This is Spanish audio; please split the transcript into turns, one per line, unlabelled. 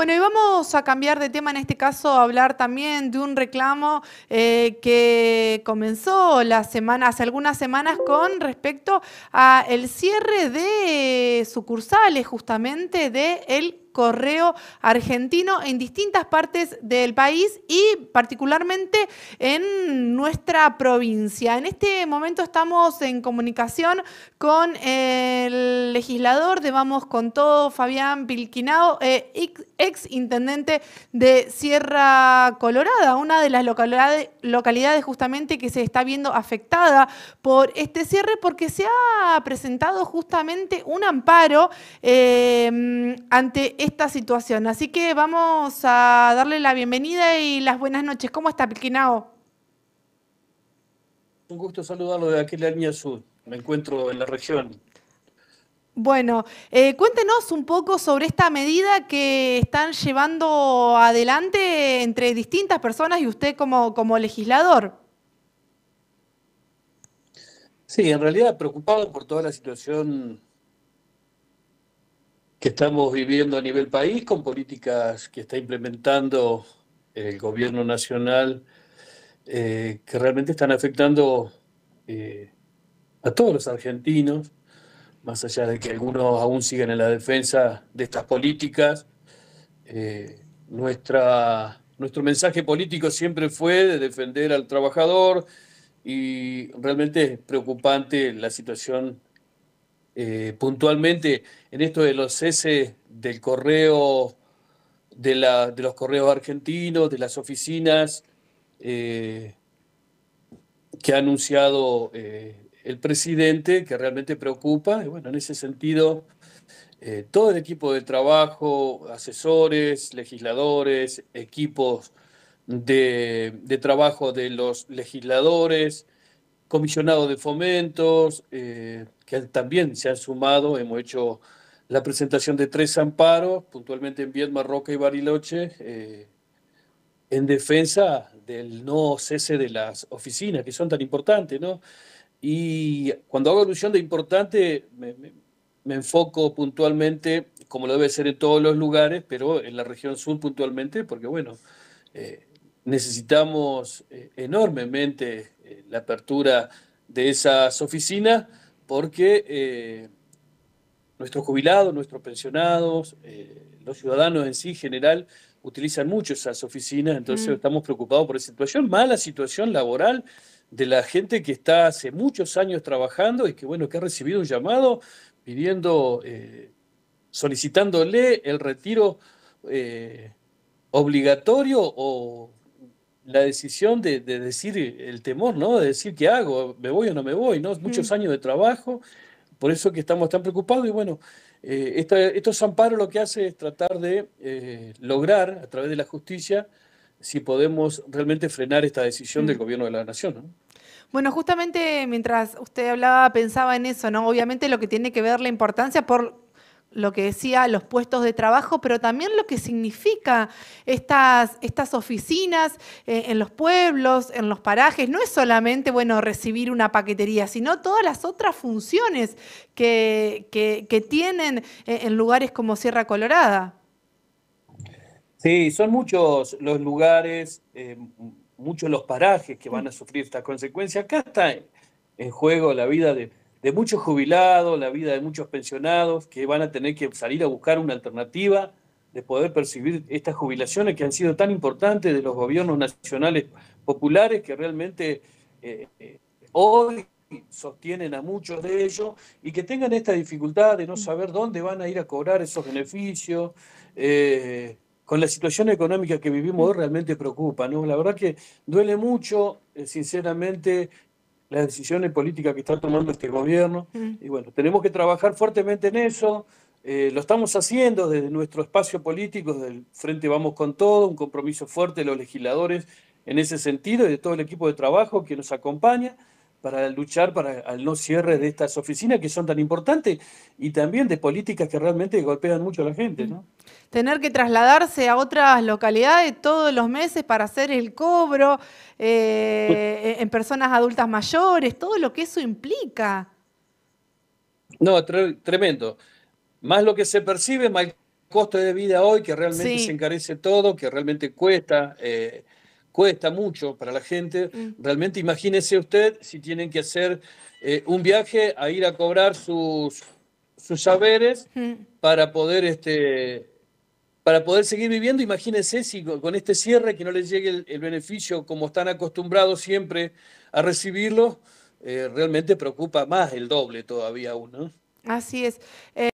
Bueno, y vamos a cambiar de tema, en este caso a hablar también de un reclamo eh, que comenzó la semana, hace algunas semanas con respecto al cierre de sucursales justamente de el correo argentino en distintas partes del país y particularmente en nuestra provincia. En este momento estamos en comunicación con el legislador de Vamos con Todo, Fabián Pilquinado, eh, ex intendente de Sierra Colorada, una de las localidades, justamente que se está viendo afectada por este cierre porque se ha presentado justamente un amparo eh, ante esta situación. Así que vamos a darle la bienvenida y las buenas noches. ¿Cómo está, Pilquinao?
Un gusto saludarlo de aquí la línea sur. Me encuentro en la región.
Bueno, eh, cuéntenos un poco sobre esta medida que están llevando adelante entre distintas personas y usted como, como legislador.
Sí, en realidad preocupado por toda la situación que estamos viviendo a nivel país con políticas que está implementando el gobierno nacional eh, que realmente están afectando eh, a todos los argentinos, más allá de que algunos aún siguen en la defensa de estas políticas. Eh, nuestra, nuestro mensaje político siempre fue de defender al trabajador y realmente es preocupante la situación eh, puntualmente en esto de los ceses del correo, de, de los correos argentinos, de las oficinas eh, que ha anunciado eh, el presidente, que realmente preocupa. Y bueno, en ese sentido, todo el equipo de trabajo, asesores, legisladores, equipos de trabajo de los legisladores, comisionado de fomentos, eh, que también se han sumado. Hemos hecho la presentación de tres amparos, puntualmente en Viedma, Roca y Bariloche, eh, en defensa del no cese de las oficinas, que son tan importantes, ¿no? Y cuando hago alusión de importante, me, enfoco puntualmente, como lo debe ser en todos los lugares, pero en la región sur puntualmente, porque bueno, eh, necesitamos enormemente la apertura de esas oficinas porque eh, nuestros jubilados, nuestros pensionados, eh, los ciudadanos en sí en general utilizan mucho esas oficinas, entonces estamos preocupados por la situación, mala situación laboral de la gente que está hace muchos años trabajando y que bueno, que ha recibido un llamado pidiendo, eh, solicitándole el retiro obligatorio o la decisión de, decir el temor, ¿no? De decir qué hago, me voy o no me voy, ¿no? Muchos mm. años de trabajo, por eso que estamos tan preocupados y bueno, eh, estos amparos lo que hace es tratar de eh, lograr a través de la justicia si podemos realmente frenar esta decisión del mm. gobierno de la nación,
Bueno, justamente mientras usted hablaba pensaba en eso, ¿no? Obviamente lo que tiene que ver la importancia por lo que decía, los puestos de trabajo, pero también lo que significa estas, estas oficinas eh, en los pueblos, en los parajes. No es solamente, bueno, recibir una paquetería, sino todas las otras funciones que, tienen eh, en lugares como Sierra Colorada.
Sí, son muchos los lugares, eh, muchos los parajes que van a sufrir estas consecuencias. Acá está en juego la vida de de muchos jubilados, la vida de muchos pensionados que van a tener que salir a buscar una alternativa de poder percibir estas jubilaciones que han sido tan importantes de los gobiernos nacionales populares que realmente eh, eh, hoy sostienen a muchos de ellos y que tengan esta dificultad de no mm. saber dónde van a ir a cobrar esos beneficios. Eh, con la situación económica que vivimos mm. hoy realmente preocupa, ¿no? La verdad que duele mucho, sinceramente, las decisiones políticas que está tomando este gobierno. Mm. Y bueno, tenemos que trabajar fuertemente en eso. Eh, lo estamos haciendo desde nuestro espacio político, desde el Frente Vamos con Todo, un compromiso fuerte de los legisladores en ese sentido y de todo el equipo de trabajo que nos acompaña para luchar para el no cierre de estas oficinas que son tan importantes y también de políticas que realmente golpean mucho a la gente. ¿no?
Tener que trasladarse a otras localidades todos los meses para hacer el cobro eh, en personas adultas mayores, todo lo que eso implica.
No, tremendo. Más lo que se percibe, más el costo de vida hoy, que realmente se encarece todo, que realmente cuesta. Eh, cuesta mucho para la gente. Mm. Realmente imagínese usted si tienen que hacer eh, un viaje a ir a cobrar sus, sus saberes mm. para poder este para poder seguir viviendo, imagínense si con este cierre que no les llegue el, beneficio como están acostumbrados siempre a recibirlo, eh, realmente preocupa más el doble todavía aún,
Así es. Eh,